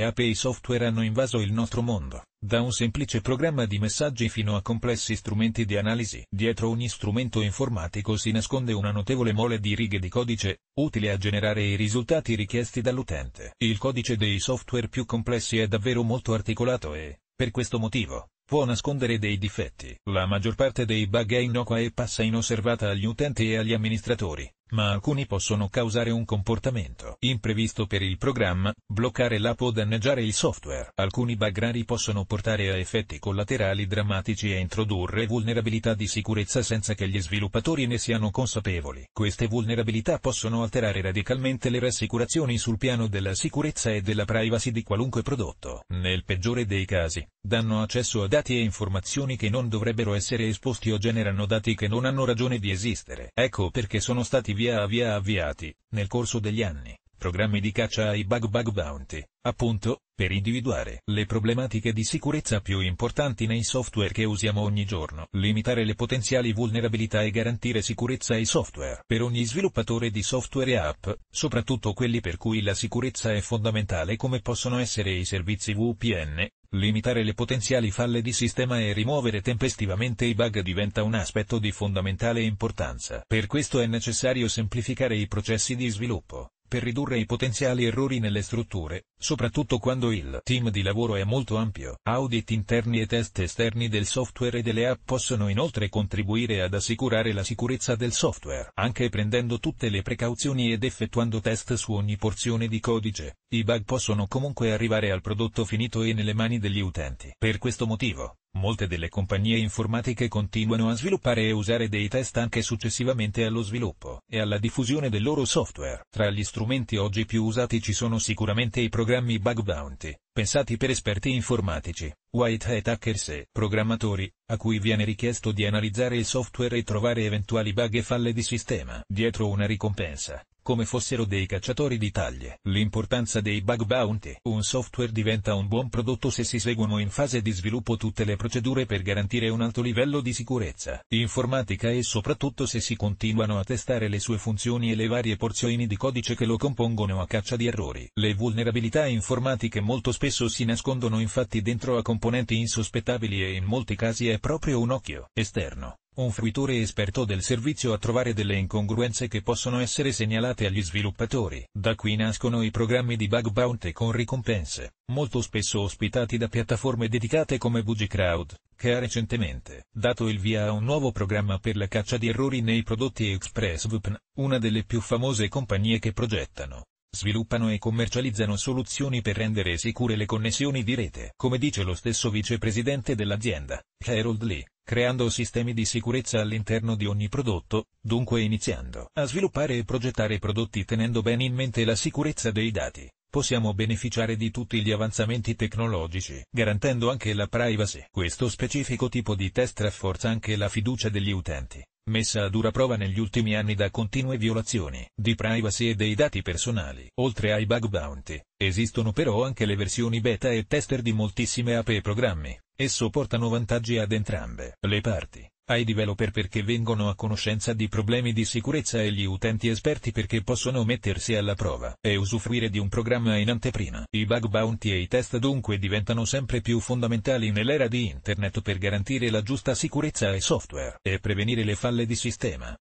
le app e i software hanno invaso il nostro mondo, da un semplice programma di messaggi fino a complessi strumenti di analisi. Dietro ogni strumento informatico si nasconde una notevole mole di righe di codice, utile a generare i risultati richiesti dall'utente. Il codice dei software più complessi è davvero molto articolato e, per questo motivo, può nascondere dei difetti. La maggior parte dei bug è innocua e passa inosservata agli utenti e agli amministratori ma alcuni possono causare un comportamento imprevisto per il programma, bloccare l'app o danneggiare il software. Alcuni bug rari possono portare a effetti collaterali drammatici e introdurre vulnerabilità di sicurezza senza che gli sviluppatori ne siano consapevoli. Queste vulnerabilità possono alterare radicalmente le rassicurazioni sul piano della sicurezza e della privacy di qualunque prodotto. Nel peggiore dei casi, danno accesso a dati e informazioni che non dovrebbero essere esposti o generano dati che non hanno ragione di esistere. Ecco perché sono stati vi ha avviati, nel corso degli anni programmi di caccia ai bug bug bounty, appunto, per individuare le problematiche di sicurezza più importanti nei software che usiamo ogni giorno, limitare le potenziali vulnerabilità e garantire sicurezza ai software. Per ogni sviluppatore di software e app, soprattutto quelli per cui la sicurezza è fondamentale come possono essere i servizi VPN, limitare le potenziali falle di sistema e rimuovere tempestivamente i bug diventa un aspetto di fondamentale importanza. Per questo è necessario semplificare i processi di sviluppo per ridurre i potenziali errori nelle strutture, soprattutto quando il team di lavoro è molto ampio. Audit interni e test esterni del software e delle app possono inoltre contribuire ad assicurare la sicurezza del software, anche prendendo tutte le precauzioni ed effettuando test su ogni porzione di codice. I bug possono comunque arrivare al prodotto finito e nelle mani degli utenti. Per questo motivo, molte delle compagnie informatiche continuano a sviluppare e usare dei test anche successivamente allo sviluppo e alla diffusione del loro software. Tra gli strumenti oggi più usati ci sono sicuramente i programmi programmi bug bounty, pensati per esperti informatici, white hat hackers e programmatori, a cui viene richiesto di analizzare il software e trovare eventuali bug e falle di sistema dietro una ricompensa, come fossero dei cacciatori di taglie. L'importanza dei bug bounty. Un software diventa un buon prodotto se si seguono in fase di sviluppo tutte le procedure per garantire un alto livello di sicurezza informatica e soprattutto se si continuano a testare le sue funzioni e le varie porzioni di codice che lo compongono a caccia di errori. Le vulnerabilità informatiche molto spesso si nascondono infatti dentro a componenti insospettabili e in molti casi è proprio un occhio esterno, un fruitore esperto del servizio a trovare delle incongruenze che possono essere segnalate agli sviluppatori. Da qui nascono i programmi di bug bounty con ricompense, molto spesso ospitati da piattaforme dedicate come BugiCrowd, che ha recentemente dato il via a un nuovo programma per la caccia di errori nei prodotti ExpressVPN, una delle più famose compagnie che progettano sviluppano e commercializzano soluzioni per rendere sicure le connessioni di rete. Come dice lo stesso vicepresidente dell'azienda, Harold Lee, creando sistemi di sicurezza all'interno di ogni prodotto, dunque iniziando a sviluppare e progettare prodotti tenendo bene in mente la sicurezza dei dati. Possiamo beneficiare di tutti gli avanzamenti tecnologici, garantendo anche la privacy. Questo specifico tipo di test rafforza anche la fiducia degli utenti messa a dura prova negli ultimi anni da continue violazioni di privacy e dei dati personali. Oltre ai bug bounty, esistono però anche le versioni beta e tester di moltissime app e programmi, e sopportano vantaggi ad entrambe le parti ai developer perché vengono a conoscenza di problemi di sicurezza e gli utenti esperti perché possono mettersi alla prova e usufruire di un programma in anteprima. I bug bounty e i test dunque diventano sempre più fondamentali nell'era di Internet per garantire la giusta sicurezza ai software e prevenire le falle di sistema.